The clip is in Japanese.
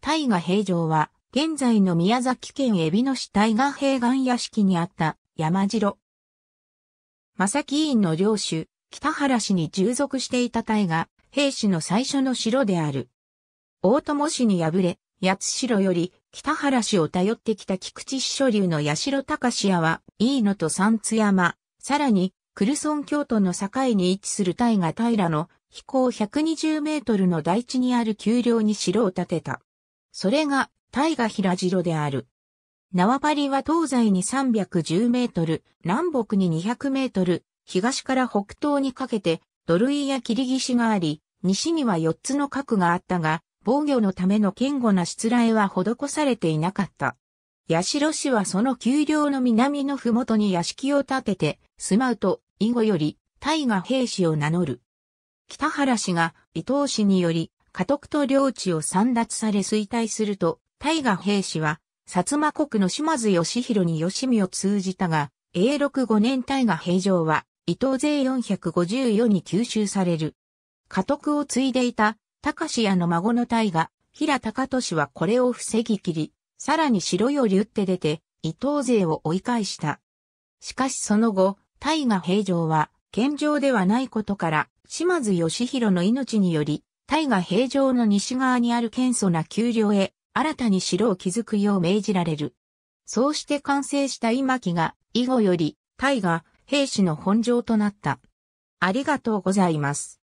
大河平城は、現在の宮崎県海老野市大河平岸屋敷にあった山城。正木院の領主、北原氏に従属していた大河、平氏の最初の城である。大友氏に敗れ、八代より北原氏を頼ってきた菊池師所流の八代隆屋は、飯野と三津山、さらに、クルソン京都の境に位置する大河平の飛行120メートルの台地にある丘陵に城を建てた。それが大河平城である。縄張りは東西に310メートル、南北に200メートル、東から北東にかけて土塁や切り岸があり、西には4つの核があったが、防御のための堅固な失礼は施されていなかった。八代氏はその丘陵の南の麓に屋敷を建てて、住まうと、以後より、大河平氏を名乗る。北原氏が伊藤氏により、家督と領地を散奪され衰退すると、大河兵士は、薩摩国の島津義弘に義見を通じたが、永禄5年大河平城は、伊藤勢454に吸収される。家督を継いでいた、高志屋の孫の大河、平高俊はこれを防ぎきり、さらに城より打って出て、伊藤勢を追い返した。しかしその後、大河平城は、健常ではないことから、島津義弘の命により、大河平城の西側にある謙素な丘陵へ、新たに城を築くよう命じられる。そうして完成した今木が、以後より、大河、平氏の本城となった。ありがとうございます。